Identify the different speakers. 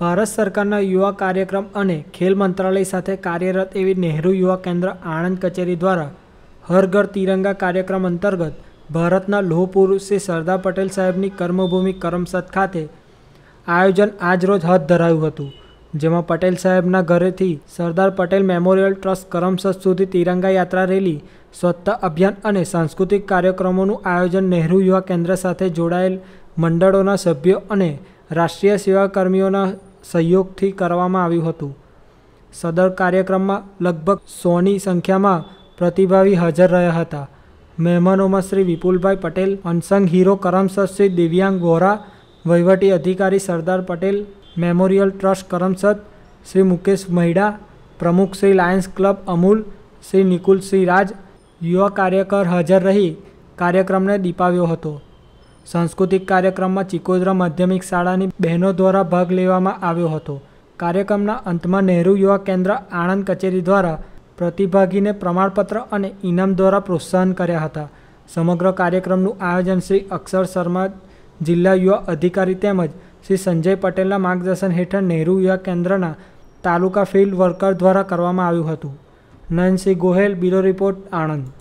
Speaker 1: ભારત સરકારના યુવા કાર્યક્રમ અને ખેલ મંત્રાલય સાથે કાર્યરત એવી નહેરુ યુવા કેન્દ્ર આણંદ કચેરી દ્વારા હર ઘર તિરંગા કાર્યક્રમ અંતર્ગત ભારતના લોહ પુરુષ શ્રી સરદાર પટેલ સાહેબની કર્મભૂમિ કરમસદ ખાતે આયોજન આજરોજ હાથ ધરાયું હતું જેમાં પટેલ સાહેબના ઘરેથી સરદાર પટેલ મેમોરિયલ ટ્રસ્ટ કરમસદ સુધી તિરંગા યાત્રા રેલી સ્વચ્છતા અભિયાન અને સાંસ્કૃતિક કાર્યક્રમોનું આયોજન નહેરુ યુવા કેન્દ્ર સાથે જોડાયેલ મંડળોના સભ્યો અને રાષ્ટ્રીય સેવાકર્મીઓના સહયોગથી કરવામાં આવ્યું હતું સદર કાર્યક્રમમાં લગભગ સોની સંખ્યામાં પ્રતિભાવી હાજર રહ્યા હતા મહેમાનોમાં શ્રી વિપુલભાઈ પટેલ અનસંગ હીરો કરમસદ શ્રી દિવ્યાંગ ગોરા વહીવટી અધિકારી સરદાર પટેલ મેમોરિયલ ટ્રસ્ટ કરમસદ શ્રી મુકેશ મહિડા પ્રમુખ શ્રી લાયન્સ ક્લબ અમૂલ શ્રી નિકુલ સિંહ રાજ યુવા કાર્યકર હાજર રહી કાર્યક્રમને દીપાવ્યો હતો સાંસ્કૃતિક કાર્યક્રમમાં ચિકોદરા માધ્યમિક શાળાની બહેનો દ્વારા ભાગ લેવામાં આવ્યો હતો કાર્યક્રમના અંતમાં નહેરુ યુવા કેન્દ્ર આણંદ કચેરી દ્વારા પ્રતિભાગીને પ્રમાણપત્ર અને ઇનામ દ્વારા પ્રોત્સાહન કર્યા હતા સમગ્ર કાર્યક્રમનું આયોજન શ્રી અક્ષર શર્મા જિલ્લા યુવા અધિકારી તેમજ શ્રી સંજય પટેલના માર્ગદર્શન હેઠળ નહેરુ યુવા કેન્દ્રના તાલુકા ફિલ્ડ વર્કર દ્વારા કરવામાં આવ્યું હતું નયનસિંહ ગોહેલ બ્યુરો રિપોર્ટ આણંદ